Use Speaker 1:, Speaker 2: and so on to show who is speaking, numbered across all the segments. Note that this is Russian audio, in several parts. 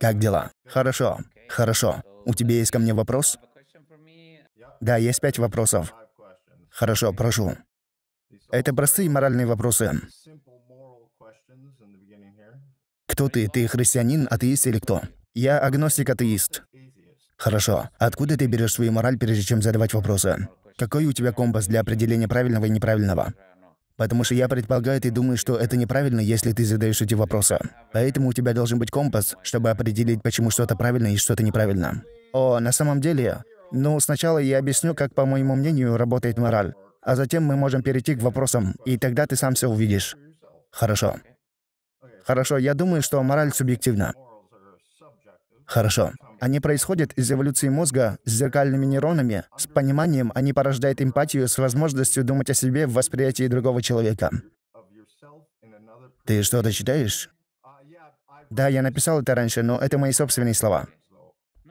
Speaker 1: Как дела? Хорошо. Хорошо. У тебя есть ко мне вопрос? Да, есть пять вопросов. Хорошо, прошу. Это простые моральные вопросы. Кто ты? Ты христианин, атеист или кто? Я агностик-атеист. Хорошо. Откуда ты берешь свою мораль, прежде чем задавать вопросы? Какой у тебя компас для определения правильного и неправильного? Потому что я предполагаю, ты думаешь, что это неправильно, если ты задаешь эти вопросы. Поэтому у тебя должен быть компас, чтобы определить, почему что-то правильно и что-то неправильно. О, на самом деле, ну, сначала я объясню, как, по моему мнению, работает мораль. А затем мы можем перейти к вопросам, и тогда ты сам все увидишь. Хорошо. Хорошо, я думаю, что мораль субъективна. Хорошо. Они происходят из эволюции мозга с зеркальными нейронами. С пониманием они а порождают эмпатию с возможностью думать о себе в восприятии другого человека. Ты что-то читаешь? Да, я написал это раньше, но это мои собственные слова.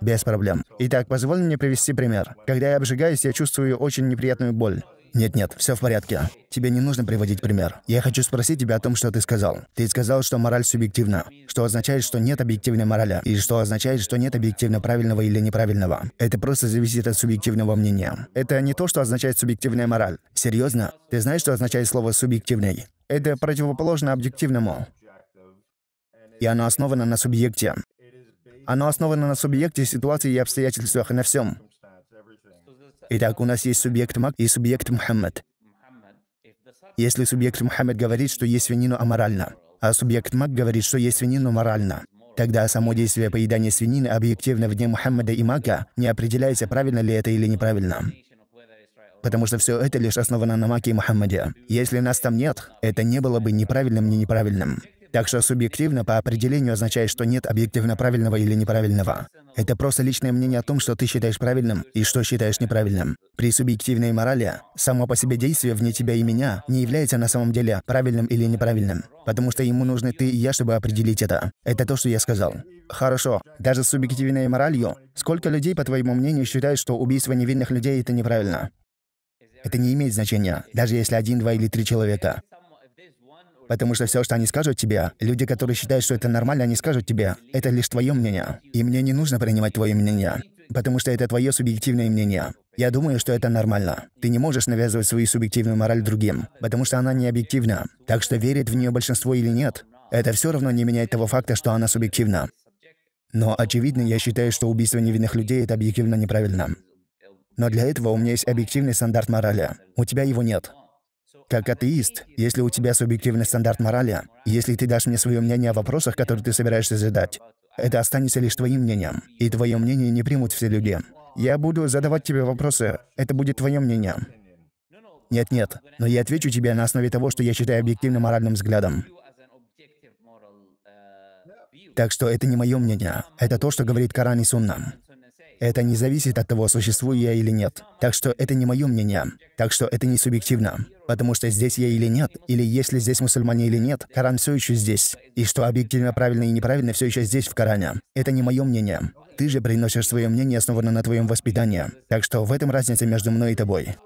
Speaker 1: Без проблем. Итак, позволь мне привести пример. Когда я обжигаюсь, я чувствую очень неприятную боль. Нет-нет, все в порядке. Тебе не нужно приводить пример. Я хочу спросить тебя о том, что ты сказал. Ты сказал, что мораль субъективна, что означает, что нет объективной морали, и что означает, что нет объективно правильного или неправильного. Это просто зависит от субъективного мнения. Это не то, что означает субъективная мораль. Серьезно? Ты знаешь, что означает слово «субъективный»? Это противоположно объективному. И оно основано на субъекте. Оно основано на субъекте, ситуации и обстоятельствах, и на всем. Итак, у нас есть субъект Мак и субъект Мухаммад. Если субъект Мухаммад говорит, что есть свинину аморально, а субъект Мак говорит, что есть свинину морально, тогда само действие поедания свинины объективно в дне Мухаммада и Мака не определяется, правильно ли это или неправильно. Потому что все это лишь основано на Маке и Мухаммаде. Если нас там нет, это не было бы неправильным, ни неправильным. Так что субъективно по определению означает, что нет объективно правильного или неправильного. Это просто личное мнение о том, что ты считаешь правильным и что считаешь неправильным. При субъективной морали само по себе действие вне тебя и меня не является на самом деле правильным или неправильным, потому что ему нужны ты и я, чтобы определить это. Это то, что я сказал. Хорошо, даже с субъективной моралью, сколько людей, по твоему мнению, считают, что убийство невинных людей – это неправильно? Это не имеет значения, даже если один, два или три человека. Потому что все, что они скажут тебе, люди, которые считают, что это нормально, они скажут тебе, это лишь твое мнение. И мне не нужно принимать твое мнение, потому что это твое субъективное мнение. Я думаю, что это нормально. Ты не можешь навязывать свою субъективную мораль другим, потому что она не объективна. Так что верит в нее большинство или нет, это все равно не меняет того факта, что она субъективна. Но, очевидно, я считаю, что убийство невинных людей — это объективно неправильно. Но для этого у меня есть объективный стандарт морали. У тебя его нет. Как атеист, если у тебя субъективный стандарт морали, если ты дашь мне свое мнение о вопросах, которые ты собираешься задать, это останется лишь твоим мнением, и твое мнение не примут все люди. Я буду задавать тебе вопросы, это будет твое мнение. Нет-нет, но я отвечу тебе на основе того, что я считаю объективным моральным взглядом. Так что это не мое мнение, это то, что говорит Коран и Сунна. Это не зависит от того, существую я или нет. Так что это не мое мнение. Так что это не субъективно. Потому что здесь я или нет, или если здесь мусульмане или нет, Коран все еще здесь. И что объективно правильно и неправильно все еще здесь в Коране. Это не мое мнение. Ты же приносишь свое мнение, основанное на твоем воспитании. Так что в этом разница между мной и тобой.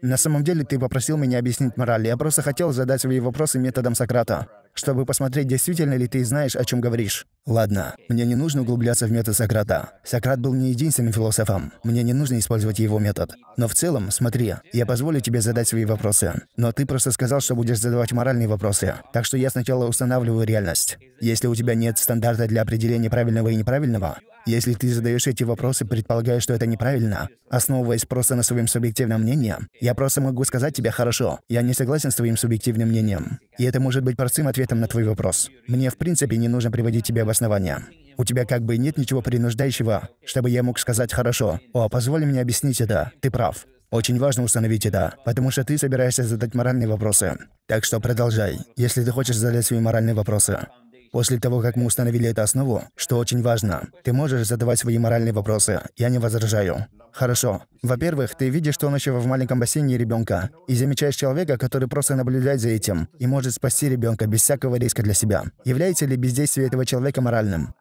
Speaker 1: На самом деле ты попросил меня объяснить мораль. Я просто хотел задать свои вопросы методом Сократа, чтобы посмотреть, действительно ли ты знаешь, о чем говоришь. Ладно, мне не нужно углубляться в метод Сократа. Сократ был не единственным философом. Мне не нужно использовать его метод. Но в целом, смотри, я позволю тебе задать свои вопросы. Но ты просто сказал, что будешь задавать моральные вопросы. Так что я сначала устанавливаю реальность. Если у тебя нет стандарта для определения правильного и неправильного, если ты задаешь эти вопросы, предполагая, что это неправильно, основываясь просто на своем субъективном мнении, я просто могу сказать тебе «хорошо, я не согласен с твоим субъективным мнением». И это может быть простым ответом на твой вопрос. Мне в принципе не нужно приводить тебя в обоснования. У тебя как бы нет ничего принуждающего, чтобы я мог сказать «хорошо». О, позволь мне объяснить это. Ты прав. Очень важно установить это, потому что ты собираешься задать моральные вопросы. Так что продолжай, если ты хочешь задать свои моральные вопросы. После того, как мы установили эту основу, что очень важно, ты можешь задавать свои моральные вопросы, я не возражаю. Хорошо. Во-первых, ты видишь тонущего в маленьком бассейне ребенка и замечаешь человека, который просто наблюдает за этим и может спасти ребенка без всякого риска для себя. Является ли бездействие этого человека моральным?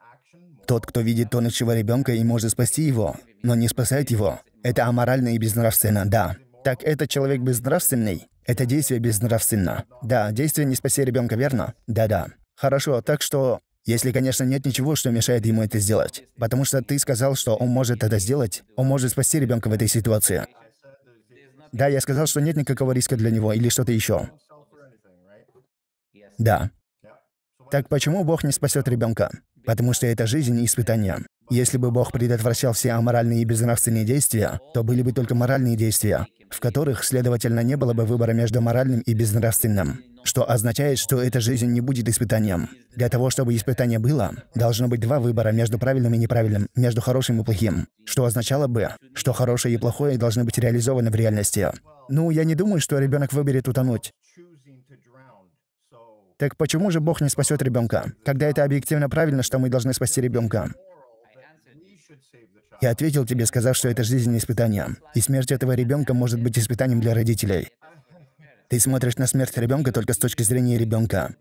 Speaker 1: Тот, кто видит тонущего ребенка и может спасти его, но не спасает его, это аморально и безнравственно, да. Так этот человек безнравственный? Это действие безнравственно. Да, действие не спаси ребенка, верно? Да-да. Хорошо, так что если, конечно, нет ничего, что мешает ему это сделать. Потому что ты сказал, что он может это сделать, он может спасти ребенка в этой ситуации. Да, я сказал, что нет никакого риска для него или что-то еще. Да. Так почему Бог не спасет ребенка? Потому что это жизнь и испытание. Если бы Бог предотвращал все аморальные и безнравственные действия, то были бы только моральные действия, в которых, следовательно, не было бы выбора между моральным и безнравственным что означает, что эта жизнь не будет испытанием. Для того, чтобы испытание было, должно быть два выбора между правильным и неправильным, между хорошим и плохим, что означало бы, что хорошее и плохое должны быть реализованы в реальности. Ну, я не думаю, что ребенок выберет утонуть. Так почему же Бог не спасет ребенка, когда это объективно правильно, что мы должны спасти ребенка? Я ответил тебе, сказав, что это жизнь испытания, и смерть этого ребенка может быть испытанием для родителей. Ты смотришь на смерть ребенка только с точки зрения ребенка.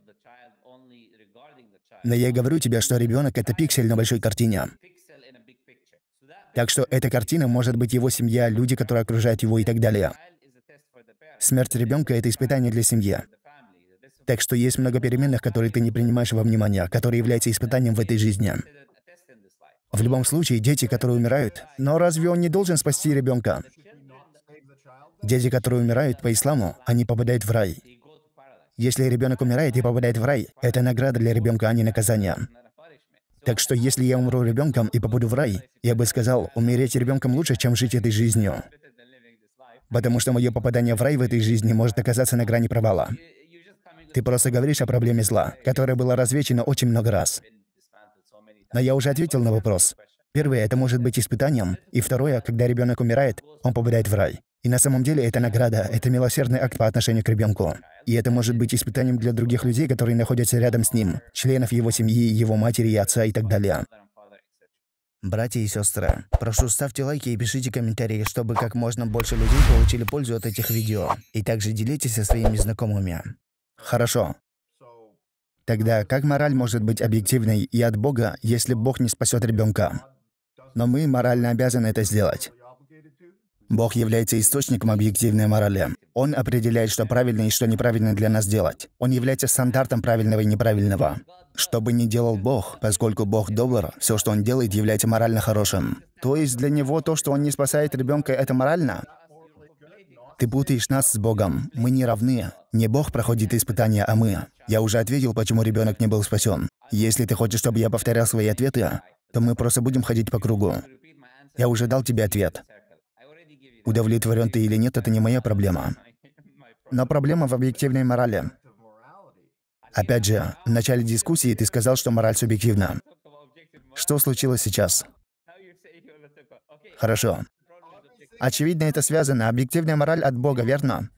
Speaker 1: Но я говорю тебе, что ребенок это пиксель на большой картине. Так что эта картина может быть его семья, люди, которые окружают его и так далее. Смерть ребенка это испытание для семьи. Так что есть много переменных, которые ты не принимаешь во внимание, которые являются испытанием в этой жизни. В любом случае, дети, которые умирают, но разве он не должен спасти ребенка? Дети, которые умирают по исламу, они попадают в рай. Если ребенок умирает и попадает в рай, это награда для ребенка, а не наказание. Так что если я умру ребенком и попаду в рай, я бы сказал, умереть ребенком лучше, чем жить этой жизнью. Потому что мое попадание в рай в этой жизни может оказаться на грани провала. Ты просто говоришь о проблеме зла, которая была развечена очень много раз. Но я уже ответил на вопрос. Первое, это может быть испытанием. И второе, когда ребенок умирает, он попадает в рай. И на самом деле это награда, это милосердный акт по отношению к ребенку. И это может быть испытанием для других людей, которые находятся рядом с ним, членов его семьи, его матери и отца и так далее. Братья и сестры, прошу ставьте лайки и пишите комментарии, чтобы как можно больше людей получили пользу от этих видео. И также делитесь со своими знакомыми. Хорошо. Тогда как мораль может быть объективной и от Бога, если Бог не спасет ребенка? Но мы морально обязаны это сделать. Бог является источником объективной морали. Он определяет, что правильно и что неправильно для нас делать. Он является стандартом правильного и неправильного. Что бы ни делал Бог, поскольку Бог добр, все, что Он делает, является морально хорошим. То есть для Него то, что Он не спасает ребенка, это морально? Ты путаешь нас с Богом. Мы не равны. Не Бог проходит испытания, а мы. Я уже ответил, почему ребенок не был спасен. Если ты хочешь, чтобы я повторял свои ответы, то мы просто будем ходить по кругу. Я уже дал тебе ответ. Удовлетворен ты или нет, это не моя проблема. Но проблема в объективной морали. Опять же, в начале дискуссии ты сказал, что мораль субъективна. Что случилось сейчас? Хорошо. Очевидно, это связано. Объективная мораль от Бога, верно?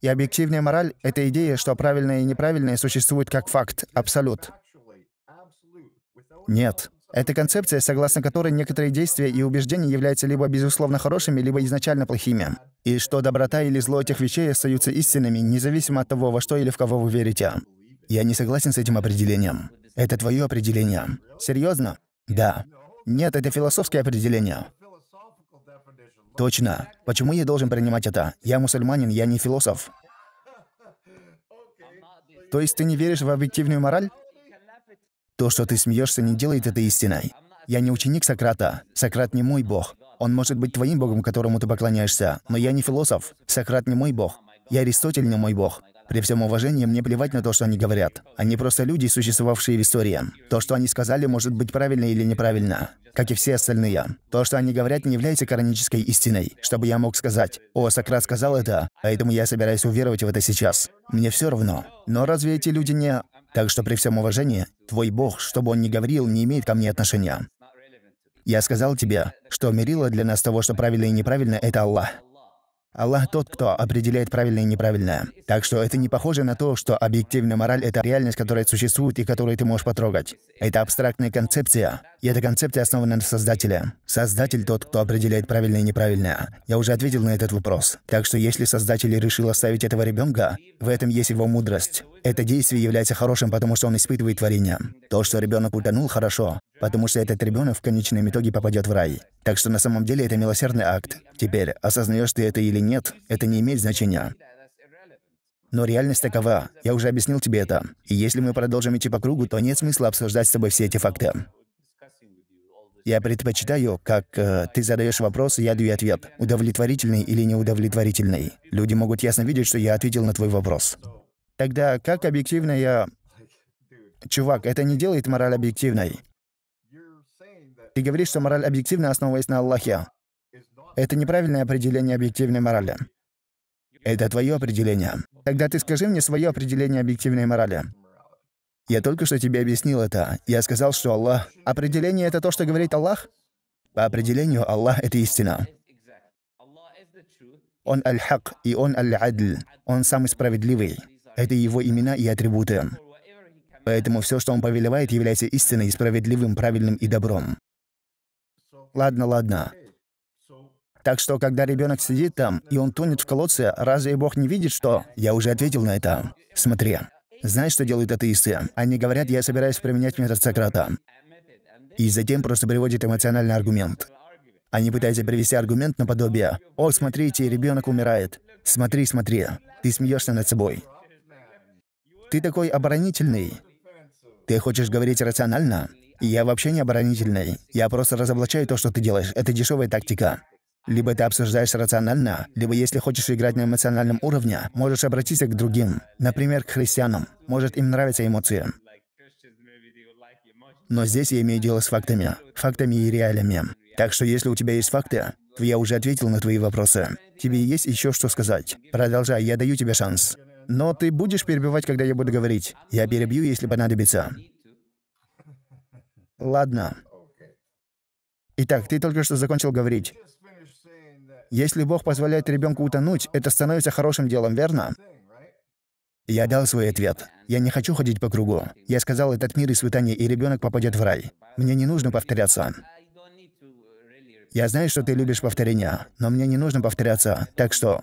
Speaker 1: И объективная мораль — это идея, что правильное и неправильное существует как факт, абсолют. Нет. Это концепция, согласно которой некоторые действия и убеждения являются либо безусловно хорошими, либо изначально плохими. И что доброта или зло этих вещей остаются истинными, независимо от того, во что или в кого вы верите. Я не согласен с этим определением. Это твое определение. Серьезно? Да. Нет, это философское определение. Точно. Почему я должен принимать это? Я мусульманин, я не философ. То есть ты не веришь в объективную мораль? То, что ты смеешься, не делает это истиной. Я не ученик Сократа. Сократ не мой бог. Он может быть твоим богом, которому ты поклоняешься, но я не философ. Сократ не мой бог. Я Аристотель не мой бог. При всем уважении, мне плевать на то, что они говорят. Они просто люди, существовавшие в истории. То, что они сказали, может быть правильно или неправильно, как и все остальные. То, что они говорят, не является канонической истиной, чтобы я мог сказать, «О, Сократ сказал это, поэтому а я собираюсь уверовать в это сейчас». Мне все равно. Но разве эти люди не так что при всем уважении, твой бог, что бы он ни говорил, не имеет ко мне отношения. Я сказал тебе, что мерило для нас того, что правильно и неправильно, это Аллах. Аллах тот, кто определяет правильное и неправильное. Так что это не похоже на то, что объективная мораль — это реальность, которая существует и которую ты можешь потрогать. Это абстрактная концепция. И эта концепция основана на Создателе. Создатель тот, кто определяет правильное и неправильное. Я уже ответил на этот вопрос. Так что если Создатель решил оставить этого ребенка, в этом есть его мудрость. Это действие является хорошим, потому что он испытывает творение. То, что ребенок утонул, хорошо потому что этот ребенок в конечном итоге попадет в рай. Так что на самом деле это милосердный акт. Теперь, осознаешь ты это или нет, это не имеет значения. Но реальность такова. Я уже объяснил тебе это. И если мы продолжим идти по кругу, то нет смысла обсуждать с тобой все эти факты. Я предпочитаю, как э, ты задаешь вопрос, я даю ответ, удовлетворительный или неудовлетворительный. Люди могут ясно видеть, что я ответил на твой вопрос. Тогда как объективно я... Чувак, это не делает мораль объективной. Ты говоришь, что мораль объективна, основываясь на Аллахе. Это неправильное определение объективной морали. Это твое определение. Тогда ты скажи мне свое определение объективной морали. Я только что тебе объяснил это. Я сказал, что Аллах... Определение — это то, что говорит Аллах? По определению, Аллах — это истина. Он Аль-Хак, и Он Аль-Адль. Он самый справедливый. Это его имена и атрибуты. Поэтому все, что он повелевает, является истиной, справедливым, правильным и добром. Ладно, ладно. Так что, когда ребенок сидит там, и он тонет в колодце, разве Бог не видит, что... Я уже ответил на это. Смотри. Знаешь, что делают атеисты? Они говорят, я собираюсь применять метод Сократа. И затем просто приводят эмоциональный аргумент. Они пытаются привести аргумент наподобие «О, смотрите, ребенок умирает. Смотри, смотри. Ты смеешься над собой. Ты такой оборонительный. Ты хочешь говорить рационально? Я вообще не оборонительный. Я просто разоблачаю то, что ты делаешь. Это дешевая тактика. Либо ты обсуждаешь рационально, либо если хочешь играть на эмоциональном уровне, можешь обратиться к другим, например, к христианам. Может, им нравятся эмоции. Но здесь я имею дело с фактами, фактами и реалиями. Так что если у тебя есть факты, то я уже ответил на твои вопросы. Тебе есть еще что сказать? Продолжай, я даю тебе шанс. Но ты будешь перебивать, когда я буду говорить. Я перебью, если понадобится. Ладно. Итак, ты только что закончил говорить. Если Бог позволяет ребенку утонуть, это становится хорошим делом, верно? Я дал свой ответ. Я не хочу ходить по кругу. Я сказал, этот мир и испытание, и ребенок попадет в рай. Мне не нужно повторяться. Я знаю, что ты любишь повторения, но мне не нужно повторяться. Так что...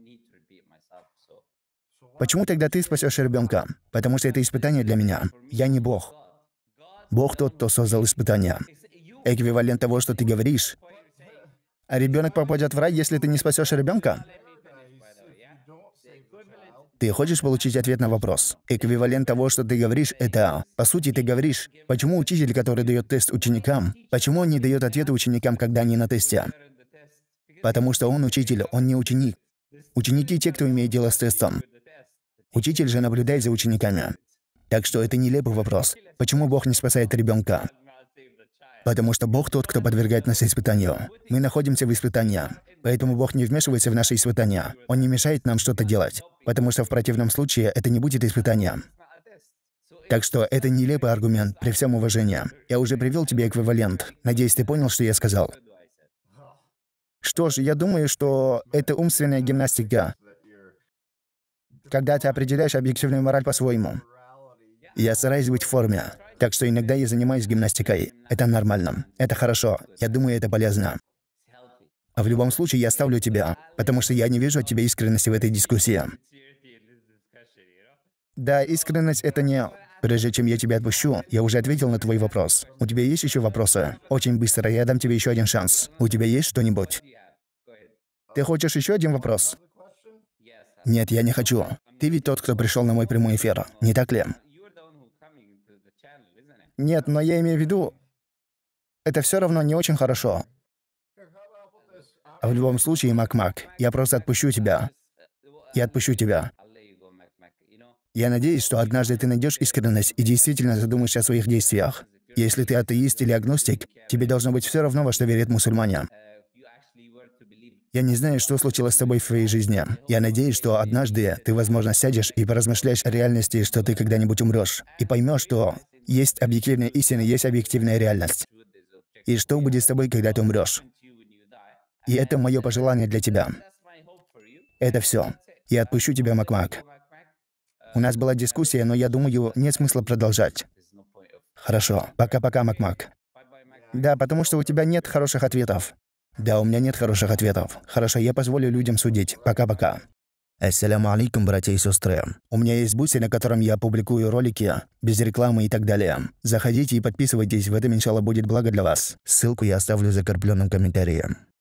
Speaker 1: Почему тогда ты спасешь ребенка? Потому что это испытание для меня. Я не Бог. Бог тот, кто создал испытания. Эквивалент того, что ты говоришь. А ребенок попадет в рай, если ты не спасешь ребенка? Ты хочешь получить ответ на вопрос? Эквивалент того, что ты говоришь, это... По сути, ты говоришь, почему учитель, который дает тест ученикам, почему он не дает ответы ученикам, когда они на тесте? Потому что он учитель, он не ученик. Ученики – те, кто имеет дело с тестом. Учитель же наблюдает за учениками. Так что это нелепый вопрос. Почему Бог не спасает ребенка? Потому что Бог тот, кто подвергает нас испытанию. Мы находимся в испытании. Поэтому Бог не вмешивается в наши испытания. Он не мешает нам что-то делать. Потому что в противном случае это не будет испытанием. Так что это нелепый аргумент, при всем уважении. Я уже привел тебе эквивалент. Надеюсь, ты понял, что я сказал. Что ж, я думаю, что это умственная гимнастика. Когда ты определяешь объективную мораль по-своему. Я стараюсь быть в форме, так что иногда я занимаюсь гимнастикой. Это нормально. Это хорошо. Я думаю, это полезно. А в любом случае, я оставлю тебя, потому что я не вижу от тебя искренности в этой дискуссии. Да, искренность — это не... Прежде чем я тебя отпущу, я уже ответил на твой вопрос. У тебя есть еще вопросы? Очень быстро, я дам тебе еще один шанс. У тебя есть что-нибудь? Ты хочешь еще один вопрос? Нет, я не хочу. Ты ведь тот, кто пришел на мой прямой эфир, не так ли? Нет, но я имею в виду, это все равно не очень хорошо. А в любом случае, макмак. я просто отпущу тебя. Я отпущу тебя. Я надеюсь, что однажды ты найдешь искренность и действительно задумаешься о своих действиях. Если ты атеист или агностик, тебе должно быть все равно, во что верит мусульмане. Я не знаю, что случилось с тобой в твоей жизни. Я надеюсь, что однажды ты, возможно, сядешь и поразмышляешь о реальности, что ты когда-нибудь умрешь, и поймешь, что есть объективная истина, есть объективная реальность. И что будет с тобой, когда ты умрешь? И это мое пожелание для тебя. Это все. Я отпущу тебя, Макмак. У нас была дискуссия, но я думаю, нет смысла продолжать. Хорошо. Пока-пока, Макмак. Да, потому что у тебя нет хороших ответов. Да, у меня нет хороших ответов. Хорошо, я позволю людям судить. Пока-пока. Ассаляму алейкум, братья и сестры. У меня есть бусы, на котором я публикую ролики, без рекламы и так далее. Заходите и подписывайтесь, в этом иншалла будет благо для вас. Ссылку я оставлю в закрепленном комментарии.